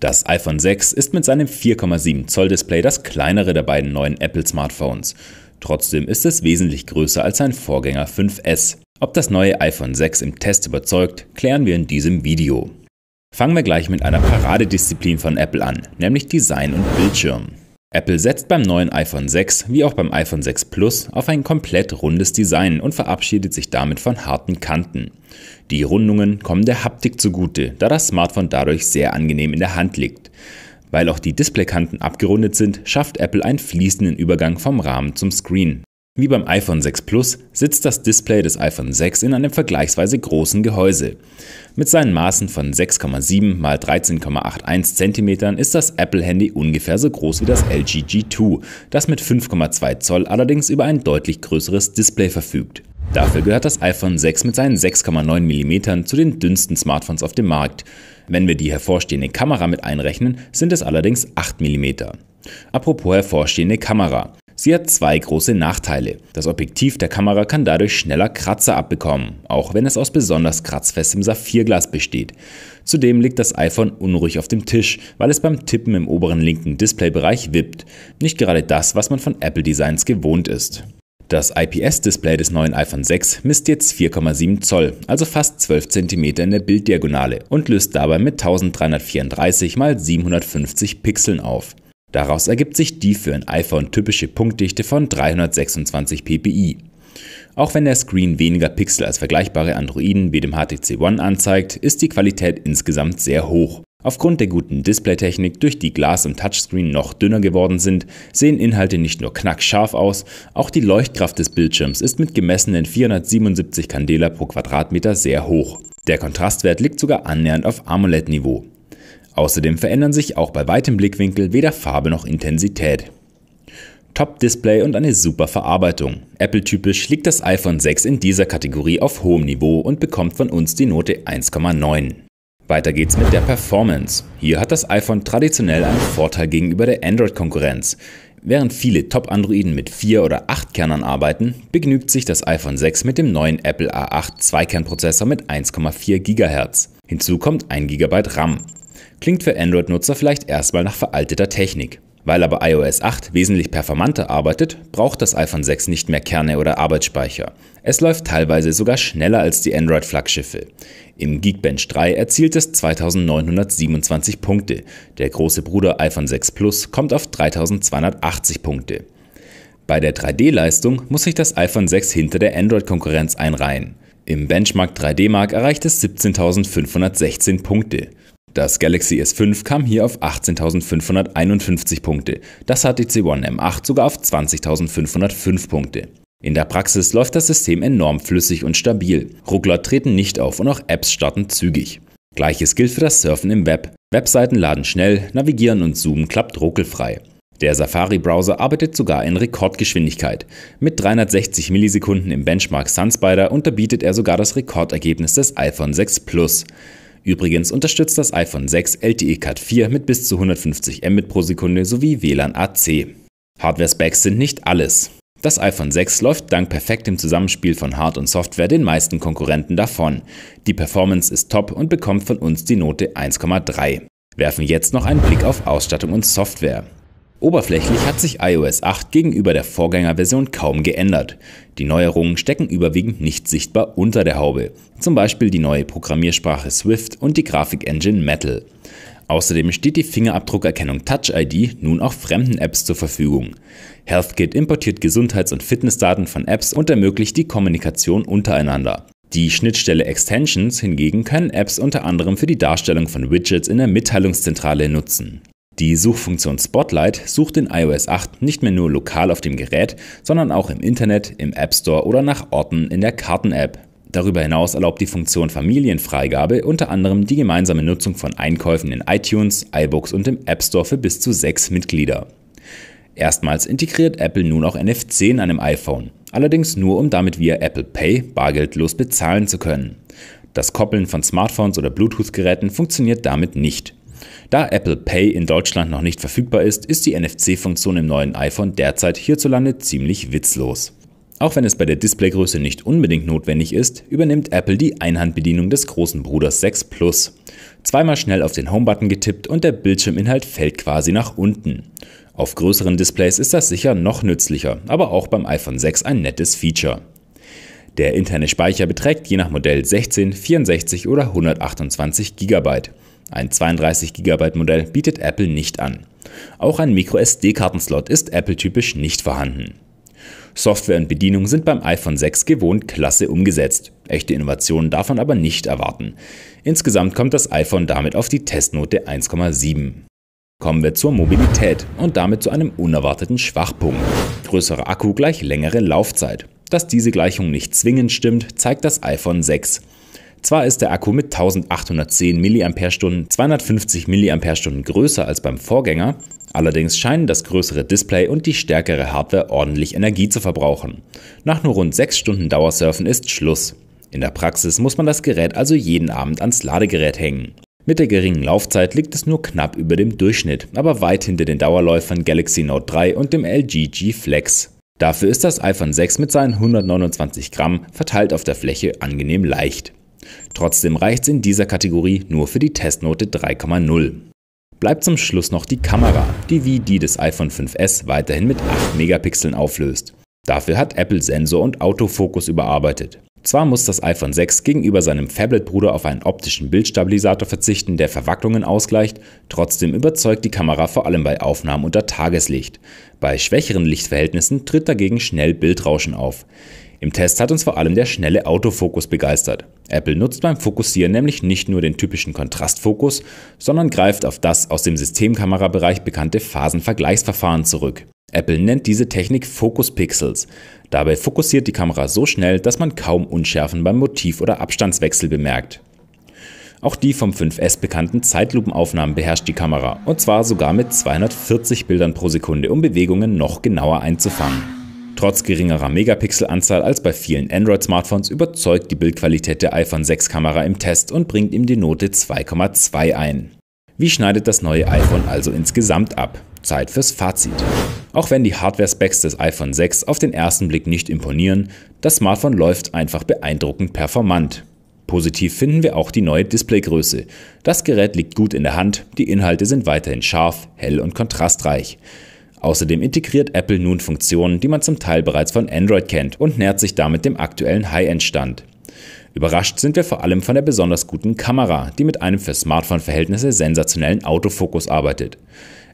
Das iPhone 6 ist mit seinem 4,7 Zoll Display das kleinere der beiden neuen Apple Smartphones. Trotzdem ist es wesentlich größer als sein Vorgänger 5S. Ob das neue iPhone 6 im Test überzeugt, klären wir in diesem Video. Fangen wir gleich mit einer Paradedisziplin von Apple an, nämlich Design und Bildschirm. Apple setzt beim neuen iPhone 6 wie auch beim iPhone 6 Plus auf ein komplett rundes Design und verabschiedet sich damit von harten Kanten. Die Rundungen kommen der Haptik zugute, da das Smartphone dadurch sehr angenehm in der Hand liegt. Weil auch die Displaykanten abgerundet sind, schafft Apple einen fließenden Übergang vom Rahmen zum Screen. Wie beim iPhone 6 Plus sitzt das Display des iPhone 6 in einem vergleichsweise großen Gehäuse. Mit seinen Maßen von 6,7 x 13,81 cm ist das Apple-Handy ungefähr so groß wie das LG G2, das mit 5,2 Zoll allerdings über ein deutlich größeres Display verfügt. Dafür gehört das iPhone 6 mit seinen 6,9 mm zu den dünnsten Smartphones auf dem Markt. Wenn wir die hervorstehende Kamera mit einrechnen, sind es allerdings 8 mm. Apropos hervorstehende Kamera. Sie hat zwei große Nachteile. Das Objektiv der Kamera kann dadurch schneller Kratzer abbekommen, auch wenn es aus besonders kratzfestem Saphirglas besteht. Zudem liegt das iPhone unruhig auf dem Tisch, weil es beim Tippen im oberen linken Displaybereich wippt. Nicht gerade das, was man von Apple Designs gewohnt ist. Das IPS-Display des neuen iPhone 6 misst jetzt 4,7 Zoll, also fast 12 cm in der Bilddiagonale und löst dabei mit 1334 x 750 Pixeln auf. Daraus ergibt sich die für ein iPhone typische Punktdichte von 326 ppi. Auch wenn der Screen weniger Pixel als vergleichbare Androiden wie dem HTC One anzeigt, ist die Qualität insgesamt sehr hoch. Aufgrund der guten Displaytechnik, durch die Glas und Touchscreen noch dünner geworden sind, sehen Inhalte nicht nur knackscharf aus, auch die Leuchtkraft des Bildschirms ist mit gemessenen 477 Candela pro Quadratmeter sehr hoch. Der Kontrastwert liegt sogar annähernd auf AMOLED-Niveau. Außerdem verändern sich auch bei weitem Blickwinkel weder Farbe noch Intensität. Top-Display und eine super Verarbeitung. Apple-typisch liegt das iPhone 6 in dieser Kategorie auf hohem Niveau und bekommt von uns die Note 1,9. Weiter geht's mit der Performance. Hier hat das iPhone traditionell einen Vorteil gegenüber der Android-Konkurrenz. Während viele Top-Androiden mit 4 oder 8 Kernern arbeiten, begnügt sich das iPhone 6 mit dem neuen Apple A8 Zweikernprozessor mit 1,4 GHz. Hinzu kommt 1 GB RAM klingt für Android-Nutzer vielleicht erstmal nach veralteter Technik. Weil aber iOS 8 wesentlich performanter arbeitet, braucht das iPhone 6 nicht mehr Kerne oder Arbeitsspeicher. Es läuft teilweise sogar schneller als die Android-Flaggschiffe. Im Geekbench 3 erzielt es 2927 Punkte. Der große Bruder iPhone 6 Plus kommt auf 3280 Punkte. Bei der 3D-Leistung muss sich das iPhone 6 hinter der Android-Konkurrenz einreihen. Im Benchmark 3D Mark erreicht es 17.516 Punkte. Das Galaxy S5 kam hier auf 18.551 Punkte, das HTC One M8 sogar auf 20.505 Punkte. In der Praxis läuft das System enorm flüssig und stabil, Ruckler treten nicht auf und auch Apps starten zügig. Gleiches gilt für das Surfen im Web. Webseiten laden schnell, navigieren und zoomen klappt ruckelfrei. Der Safari-Browser arbeitet sogar in Rekordgeschwindigkeit. Mit 360 Millisekunden im Benchmark SunSpider unterbietet er sogar das Rekordergebnis des iPhone 6 Plus. Übrigens unterstützt das iPhone 6 LTE Cat 4 mit bis zu 150 Mbit pro Sekunde sowie WLAN AC. Hardware-Specs sind nicht alles. Das iPhone 6 läuft dank perfektem Zusammenspiel von Hard- und Software den meisten Konkurrenten davon. Die Performance ist top und bekommt von uns die Note 1,3. Werfen jetzt noch einen Blick auf Ausstattung und Software. Oberflächlich hat sich iOS 8 gegenüber der Vorgängerversion kaum geändert. Die Neuerungen stecken überwiegend nicht sichtbar unter der Haube, zum Beispiel die neue Programmiersprache Swift und die Grafikengine Metal. Außerdem steht die Fingerabdruckerkennung Touch ID nun auch fremden Apps zur Verfügung. HealthKit importiert Gesundheits- und Fitnessdaten von Apps und ermöglicht die Kommunikation untereinander. Die Schnittstelle Extensions hingegen können Apps unter anderem für die Darstellung von Widgets in der Mitteilungszentrale nutzen. Die Suchfunktion Spotlight sucht in iOS 8 nicht mehr nur lokal auf dem Gerät, sondern auch im Internet, im App Store oder nach Orten in der Karten-App. Darüber hinaus erlaubt die Funktion Familienfreigabe unter anderem die gemeinsame Nutzung von Einkäufen in iTunes, iBooks und im App Store für bis zu sechs Mitglieder. Erstmals integriert Apple nun auch NFC in einem iPhone, allerdings nur um damit via Apple Pay bargeldlos bezahlen zu können. Das Koppeln von Smartphones oder Bluetooth-Geräten funktioniert damit nicht. Da Apple Pay in Deutschland noch nicht verfügbar ist, ist die NFC-Funktion im neuen iPhone derzeit hierzulande ziemlich witzlos. Auch wenn es bei der Displaygröße nicht unbedingt notwendig ist, übernimmt Apple die Einhandbedienung des großen Bruders 6 Plus. Zweimal schnell auf den Home-Button getippt und der Bildschirminhalt fällt quasi nach unten. Auf größeren Displays ist das sicher noch nützlicher, aber auch beim iPhone 6 ein nettes Feature. Der interne Speicher beträgt je nach Modell 16, 64 oder 128 GB. Ein 32 GB Modell bietet Apple nicht an. Auch ein MicroSD-Kartenslot ist Apple-typisch nicht vorhanden. Software und Bedienung sind beim iPhone 6 gewohnt klasse umgesetzt. Echte Innovationen darf man aber nicht erwarten. Insgesamt kommt das iPhone damit auf die Testnote 1,7. Kommen wir zur Mobilität und damit zu einem unerwarteten Schwachpunkt. Größerer Akku gleich längere Laufzeit. Dass diese Gleichung nicht zwingend stimmt, zeigt das iPhone 6. Zwar ist der Akku mit 1810 mAh 250 mAh größer als beim Vorgänger, allerdings scheinen das größere Display und die stärkere Hardware ordentlich Energie zu verbrauchen. Nach nur rund 6 Stunden Dauersurfen ist Schluss. In der Praxis muss man das Gerät also jeden Abend ans Ladegerät hängen. Mit der geringen Laufzeit liegt es nur knapp über dem Durchschnitt, aber weit hinter den Dauerläufern Galaxy Note 3 und dem LG G Flex. Dafür ist das iPhone 6 mit seinen 129 Gramm verteilt auf der Fläche angenehm leicht. Trotzdem reicht es in dieser Kategorie nur für die Testnote 3,0. Bleibt zum Schluss noch die Kamera, die wie die des iPhone 5S weiterhin mit 8 Megapixeln auflöst. Dafür hat Apple Sensor und Autofokus überarbeitet. Zwar muss das iPhone 6 gegenüber seinem Fablet-Bruder auf einen optischen Bildstabilisator verzichten, der Verwacklungen ausgleicht, trotzdem überzeugt die Kamera vor allem bei Aufnahmen unter Tageslicht. Bei schwächeren Lichtverhältnissen tritt dagegen schnell Bildrauschen auf. Im Test hat uns vor allem der schnelle Autofokus begeistert. Apple nutzt beim Fokussieren nämlich nicht nur den typischen Kontrastfokus, sondern greift auf das aus dem Systemkamerabereich bekannte Phasenvergleichsverfahren zurück. Apple nennt diese Technik Focus Pixels. Dabei fokussiert die Kamera so schnell, dass man kaum Unschärfen beim Motiv- oder Abstandswechsel bemerkt. Auch die vom 5S bekannten Zeitlupenaufnahmen beherrscht die Kamera, und zwar sogar mit 240 Bildern pro Sekunde, um Bewegungen noch genauer einzufangen. Trotz geringerer Megapixelanzahl als bei vielen Android-Smartphones überzeugt die Bildqualität der iPhone 6-Kamera im Test und bringt ihm die Note 2,2 ein. Wie schneidet das neue iPhone also insgesamt ab? Zeit fürs Fazit. Auch wenn die Hardware-Specs des iPhone 6 auf den ersten Blick nicht imponieren, das Smartphone läuft einfach beeindruckend performant. Positiv finden wir auch die neue Displaygröße. Das Gerät liegt gut in der Hand, die Inhalte sind weiterhin scharf, hell und kontrastreich. Außerdem integriert Apple nun Funktionen, die man zum Teil bereits von Android kennt und nähert sich damit dem aktuellen High-End-Stand. Überrascht sind wir vor allem von der besonders guten Kamera, die mit einem für Smartphone-Verhältnisse sensationellen Autofokus arbeitet.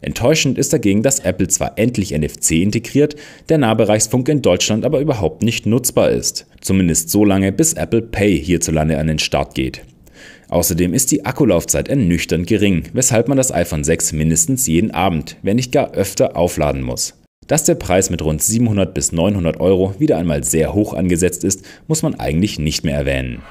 Enttäuschend ist dagegen, dass Apple zwar endlich NFC integriert, der Nahbereichsfunk in Deutschland aber überhaupt nicht nutzbar ist. Zumindest so lange, bis Apple Pay hierzulande an den Start geht. Außerdem ist die Akkulaufzeit ernüchternd gering, weshalb man das iPhone 6 mindestens jeden Abend, wenn nicht gar öfter, aufladen muss. Dass der Preis mit rund 700 bis 900 Euro wieder einmal sehr hoch angesetzt ist, muss man eigentlich nicht mehr erwähnen.